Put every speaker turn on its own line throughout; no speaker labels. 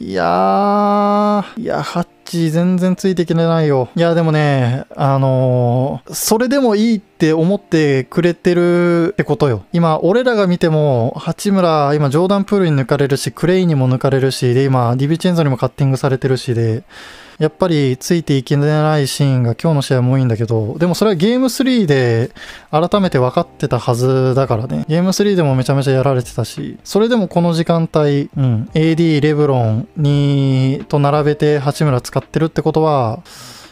いやー、いや、ハッチ全然ついてきてないよ。いや、でもね、あのー、それでもいいって思ってくれてるってことよ。今、俺らが見ても、八村、今、ジョーダンプールに抜かれるし、クレイにも抜かれるし、で、今、ディビチェンゾにもカッティングされてるしで、やっぱりついていけないシーンが今日の試合も多いんだけど、でもそれはゲーム3で改めて分かってたはずだからね。ゲーム3でもめちゃめちゃやられてたし、それでもこの時間帯、うん、AD、レブロンにと並べて八村使ってるってことは、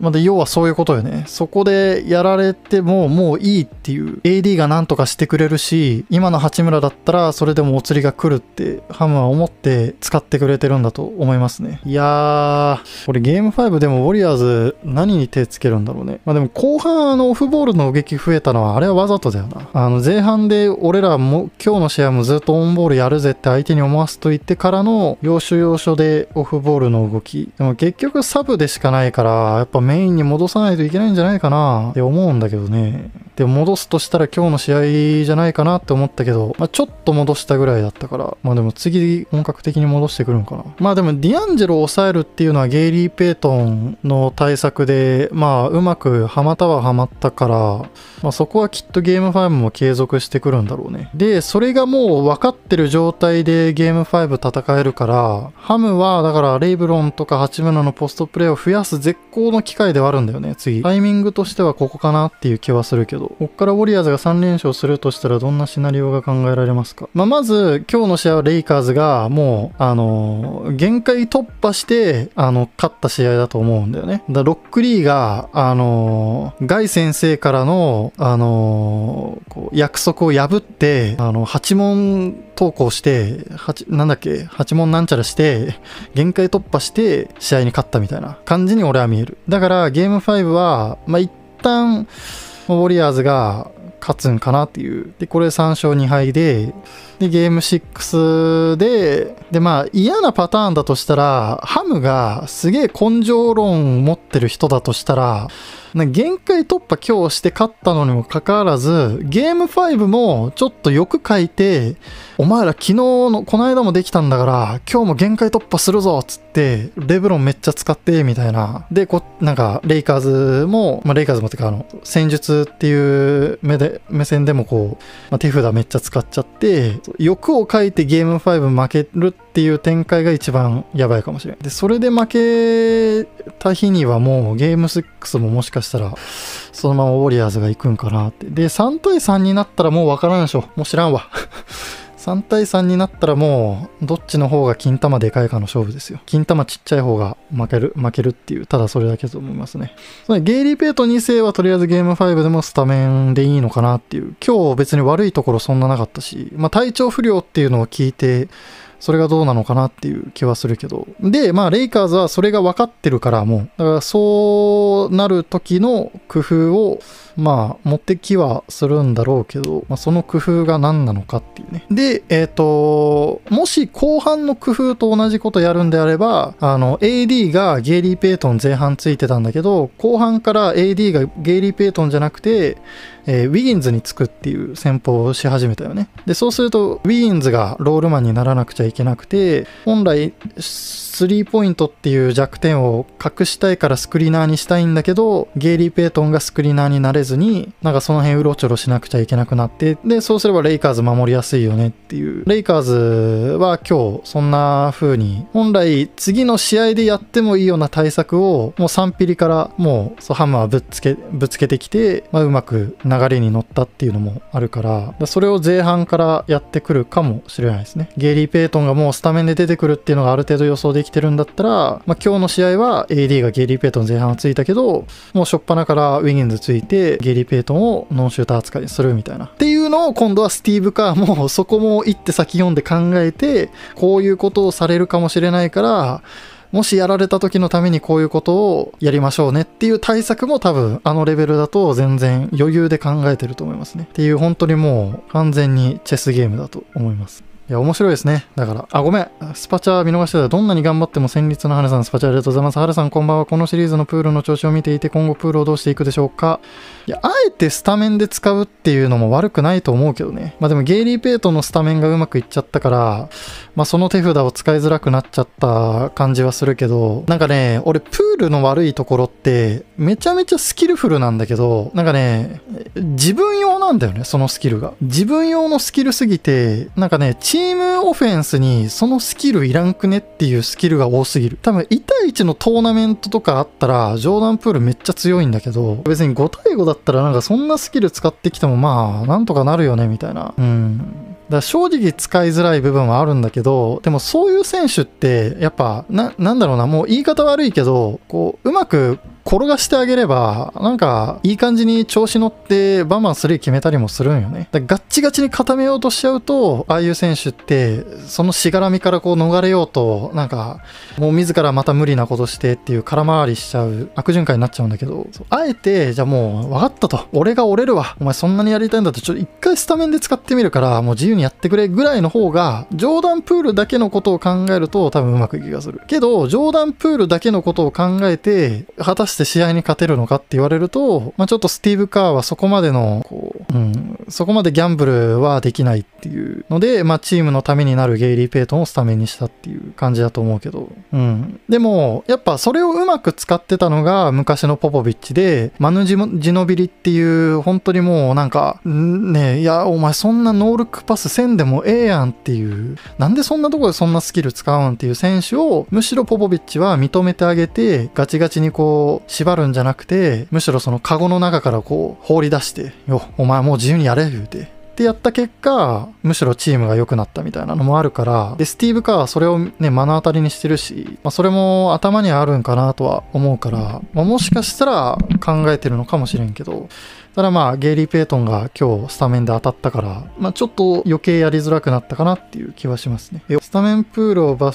まで要はそういうことよね。そこでやられてももういいっていう。AD が何とかしてくれるし、今の八村だったらそれでもお釣りが来るってハムは思って使ってくれてるんだと思いますね。いやー、これゲーム5でもウォリアーズ何に手つけるんだろうね。まあでも後半あのオフボールの動き増えたのはあれはわざとだよな。あの前半で俺らも今日の試合もずっとオンボールやるぜって相手に思わすと言ってからの要所要所でオフボールの動き。でも結局サブでしかないからやっぱメインに戻さないといけないんじゃないかなって思うんだけどね。で、戻すとしたら今日の試合じゃないかなって思ったけど、まあ、ちょっと戻したぐらいだったから、まあでも次本格的に戻してくるんかな。まあでもディアンジェロを抑えるっていうのはゲイリー・ペイトンの対策で、まあうまくハマったはハマったから、まあそこはきっとゲーム5も継続してくるんだろうね。で、それがもう分かってる状態でゲーム5戦えるから、ハムはだからレイブロンとか八村のポストプレーを増やす絶好の機回ではあるんだよね、次。タイミングとしてはここかなっていう気はするけど。こっからウォリアーズが3連勝するとしたらどんなシナリオが考えられますかまあ、まず、今日の試合はレイカーズがもう、あのー、限界突破して、あの、勝った試合だと思うんだよね。だロックリーが、あのー、ガイ先生からの、あのー、こう約束を破って、あの、8問投稿して、八、なんだっけ、8問なんちゃらして、限界突破して、試合に勝ったみたいな感じに俺は見える。だからからゲーム5は、まあ、一旦、ウォリアーズが勝つんかなっていう。で、これ3勝2敗で、で、ゲーム6で、で、まあ嫌なパターンだとしたら、ハムがすげえ根性論を持ってる人だとしたら、限界突破今日して勝ったのにもかかわらず、ゲーム5もちょっとよく書いて、お前ら昨日の、この間もできたんだから、今日も限界突破するぞっつって、レブロンめっちゃ使って、みたいな。で、こ、なんか、レイカーズも、まあ、レイカーズもってか、あの、戦術っていう目で、目線でもこう、まあ、手札めっちゃ使っちゃって、欲を書いてゲーム5負けるって、っていう展開が一番やばいかもしれん。で、それで負けた日にはもうゲーム6ももしかしたら、そのままウォリアーズが行くんかなって。で、3対3になったらもうわからんでしょ。もう知らんわ。3 対3になったらもうどっちの方が金玉でかいかの勝負ですよ金玉ちっちゃい方が負ける負けるっていうただそれだけと思いますねゲイリー・ペイト2世はとりあえずゲーム5でもスタメンでいいのかなっていう今日別に悪いところそんななかったしまあ体調不良っていうのを聞いてそれがどうなのかなっていう気はするけど。で、まあ、レイカーズはそれが分かってるからもう、だからそうなる時の工夫を、まあ持ってきはするんだろうけど、まあ、その工夫が何なのかっていうねでえっ、ー、ともし後半の工夫と同じことやるんであればあの AD がゲイリー・ペイトン前半ついてたんだけど後半から AD がゲイリー・ペイトンじゃなくて、えー、ウィギンズにつくっていう戦法をし始めたよねでそうするとウィギンズがロールマンにならなくちゃいけなくて本来スリーポイントっていう弱点を隠したいからスクリーナーにしたいんだけどゲイリー・ペイトンがスクリーナーになれずずに、なんかその辺うろちょろしなくちゃいけなくなって、で、そうすればレイカーズ守りやすいよねっていう。レイカーズは今日そんな風に、本来次の試合でやってもいいような対策を、もう3ピリからもうハムはぶっつけ、ぶつけてきて、まあ、うまく流れに乗ったっていうのもあるから、からそれを前半からやってくるかもしれないですね。ゲイリー・ペイトンがもうスタメンで出てくるっていうのがある程度予想できてるんだったら、まあ、今日の試合は AD がゲイリー・ペイトン前半はついたけど、もう初っ端からウィギンズついて、ゲリー・ペイトンをノンシューター扱いにするみたいな。っていうのを今度はスティーブ・カーもそこも一手先読んで考えて、こういうことをされるかもしれないから、もしやられた時のためにこういうことをやりましょうねっていう対策も多分あのレベルだと全然余裕で考えてると思いますね。っていう本当にもう完全にチェスゲームだと思います。いや、面白いですね。だから、あ、ごめん。スパチャ見逃してた。どんなに頑張っても戦慄の花さん、スパチャありがとうございます。花さん、こんばんは。このシリーズのプールの調子を見ていて、今後プールをどうしていくでしょうか。いや、あえてスタメンで使うっていうのも悪くないと思うけどね。まあでも、ゲイリー・ペイトのスタメンがうまくいっちゃったから、まあその手札を使いづらくなっちゃった感じはするけど、なんかね、俺、プールの悪いところって、めちゃめちゃスキルフルなんだけど、なんかね、自分用なんだよね、そのスキルが。自分用のスキルすぎて、なんかね、チチームオフェンスにそのスキルいらんくねっていうスキルが多すぎる。多分1対1のトーナメントとかあったら、ジョーダンプールめっちゃ強いんだけど、別に5対5だったらなんかそんなスキル使ってきてもまあ、なんとかなるよね、みたいな。うん。だ正直使いづらい部分はあるんだけど、でもそういう選手って、やっぱ、な、なんだろうな、もう言い方悪いけど、こう、うまく転がしてあげれば、なんか、いい感じに調子乗って、バンバンスリー決めたりもするんよね。だガッチガチに固めようとしちゃうと、ああいう選手って、そのしがらみからこう逃れようと、なんか、もう自らまた無理なことしてっていう空回りしちゃう、悪循環になっちゃうんだけど、あえて、じゃあもう、分かったと。俺が折れるわ。お前そんなにやりたいんだと、ちょっと一回スタメンで使ってみるから、もう自由にやってくれぐらいの方が、ジョーダンプールだけのことを考えると、多分うまくいく気がする。けど、ジョーダンプールだけのことを考えて、果たしてして試合に勝てるのかって言われると、まあ、ちょっとスティーブ・カーはそこまでのこう、うん、そこまでギャンブルはできないっていうので、まあ、チームのためになるゲイリー・ペイトンをスタメンにしたっていう感じだと思うけど、うん、でもやっぱそれをうまく使ってたのが昔のポポビッチでマヌジ・ジノビリっていう本当にもうなんかねいやお前そんなノールックパスせんでもええやんっていうなんでそんなところでそんなスキル使うんっていう選手をむしろポポビッチは認めてあげてガチガチにこう縛るんじゃなくて、むしろそのカゴの中からこう放り出して、よ、お前もう自由にやれ、言うて。ってやった結果、むしろチームが良くなったみたいなのもあるから、で、スティーブ・カーはそれをね、目の当たりにしてるし、まあ、それも頭にあるんかなとは思うから、まあ、もしかしたら考えてるのかもしれんけど、ただまあ、ゲイリー・ペイトンが今日スタメンで当たったから、まあ、ちょっと余計やりづらくなったかなっていう気はしますね。スタメンプールを抜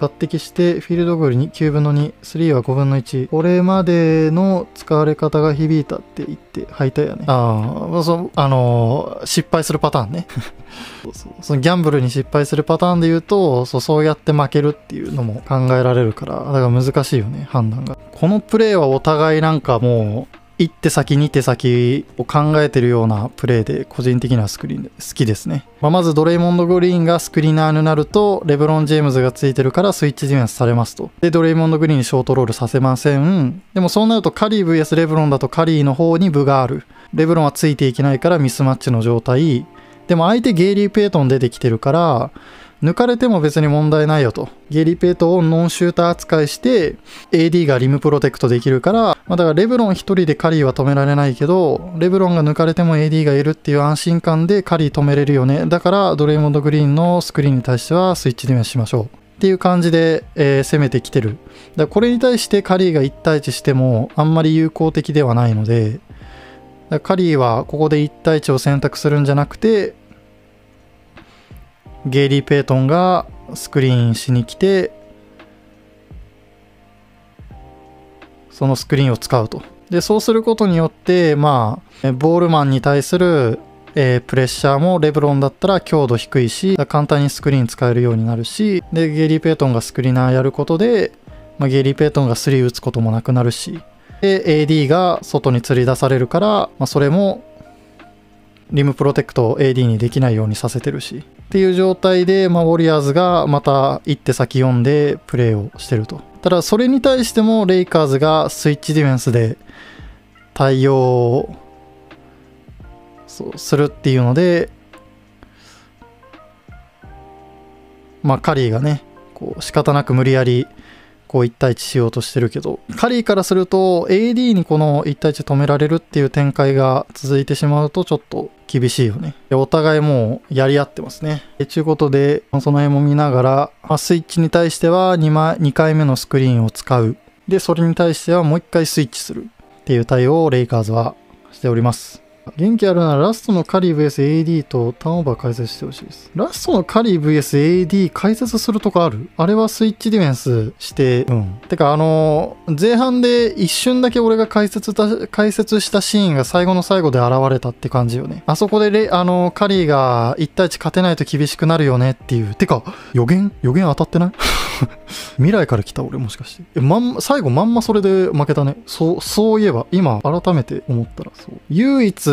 抜擢してフィールドゴールに9分の2、3は5分の1。これまでの使われ方が響いたって言って敗退やね。ああ、そあのー、失敗するパターンね そうそう。そのギャンブルに失敗するパターンで言うと、そうそうやって負けるっていうのも考えられるから、だから難しいよね、判断が。このプレーはお互いなんかもう、一手先二手先を考えてるようなプレーで個人的にはスクリーン好きですね、まあ、まずドレイモンド・グリーンがスクリーナーになるとレブロン・ジェームズがついてるからスイッチディフェンスされますとでドレイモンド・グリーンにショートロールさせませんでもそうなるとカリー VS レブロンだとカリーの方に部があるレブロンはついていけないからミスマッチの状態でも相手ゲイリー・ペイトン出てきてるから抜かれても別に問題ないよと。ゲリペイトをノンシューター扱いして、AD がリムプロテクトできるから、まあ、だからレブロン1人でカリーは止められないけど、レブロンが抜かれても AD がいるっていう安心感でカリー止めれるよね。だからドレイモンド・グリーンのスクリーンに対してはスイッチディメしましょう。っていう感じで、えー、攻めてきてる。だこれに対してカリーが1対1してもあんまり有効的ではないので、カリーはここで1対1を選択するんじゃなくて、ゲイリー・ペイトンがスクリーンしに来てそのスクリーンを使うと。でそうすることによってまあボールマンに対する、えー、プレッシャーもレブロンだったら強度低いし簡単にスクリーン使えるようになるしでゲイリー・ペイトンがスクリーナーやることで、まあ、ゲイリー・ペイトンが3打つこともなくなるしで AD が外に釣り出されるから、まあ、それもリムプロテクトを AD にできないようにさせてるしっていう状態で、まあ、ウォリアーズがまた一手先読んでプレーをしてるとただそれに対してもレイカーズがスイッチディフェンスで対応するっていうのでまあカリーがねこう仕方なく無理やりこう1対1しようとしてるけど、カリーからすると AD にこの1対1止められるっていう展開が続いてしまうとちょっと厳しいよね。お互いもうやり合ってますね。ちゅうことで、その辺も見ながら、まスイッチに対しては 2, 枚2回目のスクリーンを使う。で、それに対してはもう1回スイッチするっていう対応をレイカーズはしております。元気あるならラストのカリー VSAD とターンオーバー解説してほしいです。ラストのカリー VSAD 解説するとかあるあれはスイッチディフェンスして、うん。てかあのー、前半で一瞬だけ俺が解説た、解説したシーンが最後の最後で現れたって感じよね。あそこでレ、あのー、カリーが1対1勝てないと厳しくなるよねっていう。てか、予言予言当たってない 未来から来た俺もしかしてえまん、ま、最後まんまそれで負けたねそうそういえば今改めて思ったらそう唯一実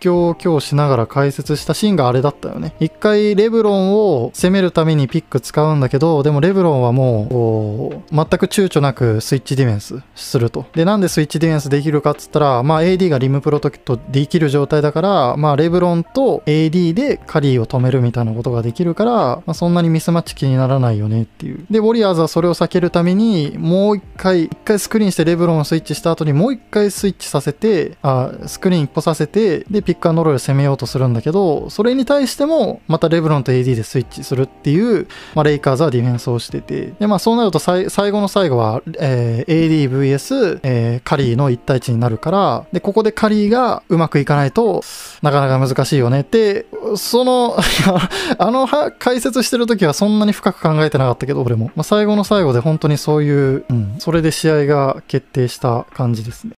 況を今日しながら解説したシーンがあれだったよね一回レブロンを攻めるためにピック使うんだけどでもレブロンはもう全く躊躇なくスイッチディフェンスするとでなんでスイッチディフェンスできるかっつったらまあ AD がリムプロキットできる状態だからまあレブロンと AD でカリーを止めるみたいなことができるから、まあ、そんなにミスマッチ気にならないよねっっていう。で、ウォリアーズはそれを避けるために、もう一回、一回スクリーンしてレブロンをスイッチした後にもう一回スイッチさせて、あスクリーン一歩させて、で、ピックアンドロールを攻めようとするんだけど、それに対しても、またレブロンと AD でスイッチするっていう、まあ、レイカーズはディフェンスをしてて、で、まあそうなると最後の最後は、えー、ADVS、えー、カリーの1対1になるから、で、ここでカリーがうまくいかないと、なかなか難しいよねって、その あの解説してる時はそんなに深く考えてなかったったけど、俺も。まあ、最後の最後で本当にそういう、うん、それで試合が決定した感じですね。